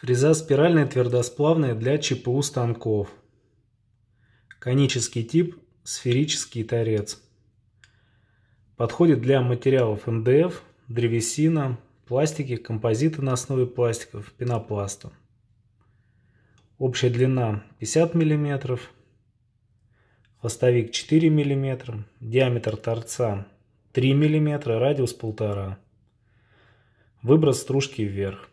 Фреза спиральная твердосплавная для ЧПУ станков. Конический тип, сферический торец. Подходит для материалов МДФ, древесина, пластики, композиты на основе пластиков, пенопласта. Общая длина 50 мм, хвостовик 4 мм, диаметр торца 3 мм, радиус 1,5 мм. Выброс стружки вверх.